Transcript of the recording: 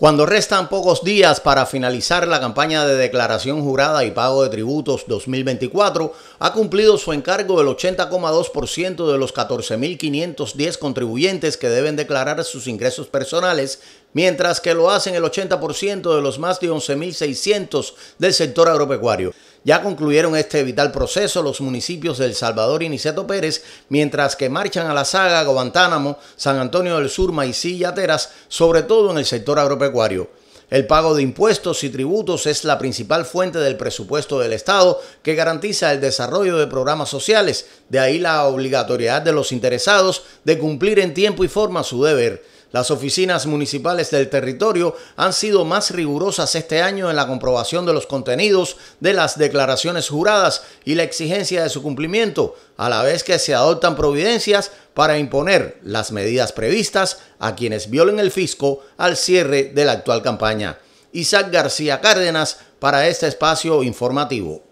Cuando restan pocos días para finalizar la campaña de declaración jurada y pago de tributos 2024, ha cumplido su encargo el 80,2% de los 14.510 contribuyentes que deben declarar sus ingresos personales mientras que lo hacen el 80% de los más de 11.600 del sector agropecuario. Ya concluyeron este vital proceso los municipios de El Salvador y Niceto Pérez, mientras que marchan a la saga Guantánamo, San Antonio del Sur, Maicí y Ateras, sobre todo en el sector agropecuario. El pago de impuestos y tributos es la principal fuente del presupuesto del Estado que garantiza el desarrollo de programas sociales, de ahí la obligatoriedad de los interesados de cumplir en tiempo y forma su deber. Las oficinas municipales del territorio han sido más rigurosas este año en la comprobación de los contenidos de las declaraciones juradas y la exigencia de su cumplimiento, a la vez que se adoptan providencias para imponer las medidas previstas a quienes violen el fisco al cierre de la actual campaña. Isaac García Cárdenas para este espacio informativo.